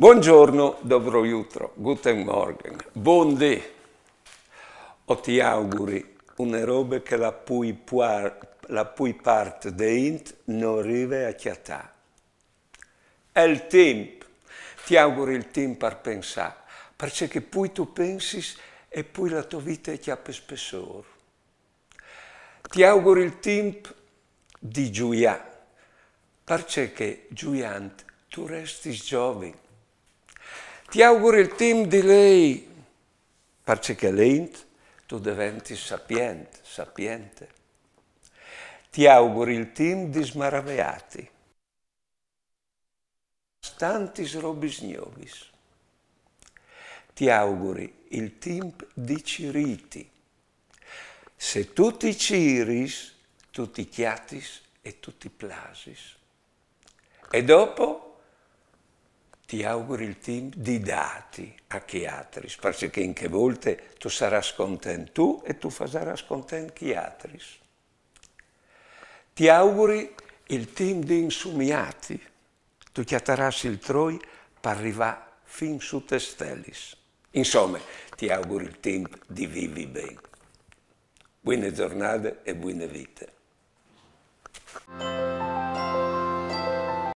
Buongiorno, dobro jutro, guten morgen, buon di. O ti auguri una roba che la pui, puar, la pui parte de int non arriva a chiatà. È il tempo. Ti auguri il tempo per pensare, perché poi tu pensi e poi la tua vita è chiappe spessore. Ti auguri il tempo di gioia, perché gioiante tu resti giovane. Ti auguro il team di lei, perché l'int tu diventi sapiente, sapiente. Ti auguro il team di smaraviati, stantis robis niovis. Ti auguri il team di ciriti. Se tu ti ciris, tu ti chiatis e tu ti plasis. E dopo ti auguri il team di dati a chi atris, perché in che volte tu sarai contento tu e tu farai contento chi atris. Ti auguri il team di insumiati, tu chiatarassi il troi per arrivare fin su te stellis. Insomma, ti auguri il team di vivi bene. Buone giornate e buone vite.